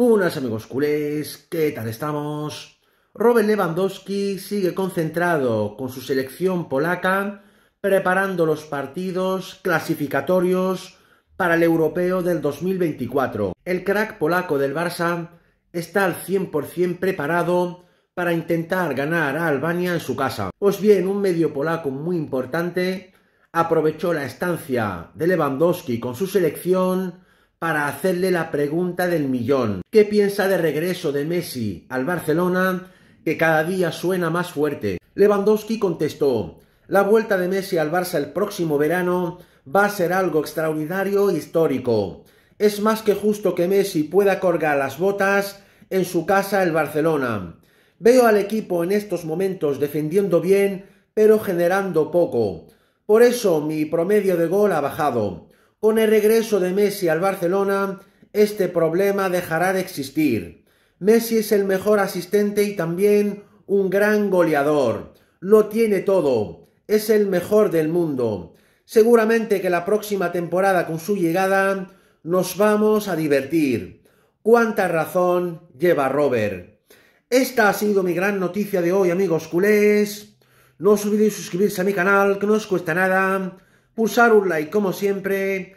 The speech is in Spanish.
Buenas amigos culés, ¿qué tal estamos? Robert Lewandowski sigue concentrado con su selección polaca preparando los partidos clasificatorios para el europeo del 2024. El crack polaco del Barça está al 100% preparado para intentar ganar a Albania en su casa. Pues bien, un medio polaco muy importante aprovechó la estancia de Lewandowski con su selección para hacerle la pregunta del millón. ¿Qué piensa de regreso de Messi al Barcelona que cada día suena más fuerte? Lewandowski contestó, la vuelta de Messi al Barça el próximo verano va a ser algo extraordinario e histórico. Es más que justo que Messi pueda colgar las botas en su casa el Barcelona. Veo al equipo en estos momentos defendiendo bien, pero generando poco. Por eso mi promedio de gol ha bajado. Con el regreso de Messi al Barcelona, este problema dejará de existir. Messi es el mejor asistente y también un gran goleador. Lo tiene todo. Es el mejor del mundo. Seguramente que la próxima temporada con su llegada nos vamos a divertir. Cuánta razón lleva Robert. Esta ha sido mi gran noticia de hoy, amigos culés. No os olvidéis suscribirse a mi canal, que no os cuesta nada. Pulsar un like como siempre